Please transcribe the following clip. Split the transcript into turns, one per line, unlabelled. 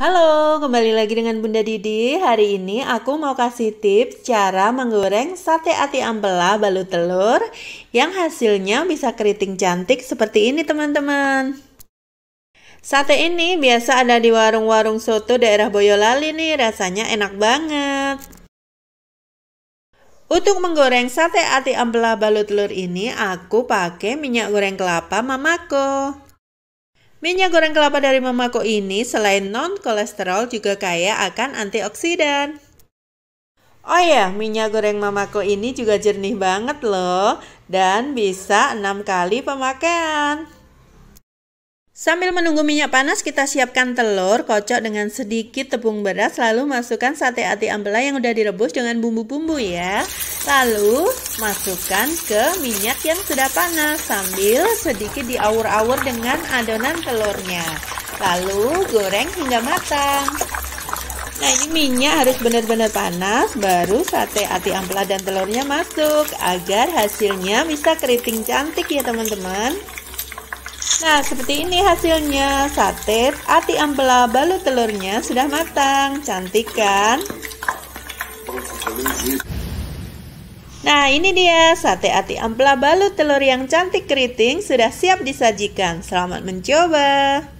Halo, kembali lagi dengan Bunda Didi. Hari ini aku mau kasih tips cara menggoreng sate ati ampela balut telur yang hasilnya bisa keriting cantik seperti ini teman-teman. Sate ini biasa ada di warung-warung soto daerah Boyolali nih, rasanya enak banget. Untuk menggoreng sate ati ampela balut telur ini, aku pakai minyak goreng kelapa mamako. Minyak goreng kelapa dari Mamako ini selain non-kolesterol juga kaya akan antioksidan. Oh ya, minyak goreng Mamako ini juga jernih banget loh dan bisa 6 kali pemakaian. Sambil menunggu minyak panas, kita siapkan telur, kocok dengan sedikit tepung beras, lalu masukkan sate ati ambela yang udah direbus dengan bumbu-bumbu ya. Lalu masukkan ke minyak yang sudah panas sambil sedikit diawur-awur dengan adonan telurnya. Lalu goreng hingga matang. Nah ini minyak harus benar-benar panas baru sate ati ampela dan telurnya masuk agar hasilnya bisa keriting cantik ya teman-teman. Nah, seperti ini hasilnya. Sate ati ampela balut telurnya sudah matang. Cantik kan? Nah, ini dia sate ati ampela balut telur yang cantik keriting sudah siap disajikan. Selamat mencoba.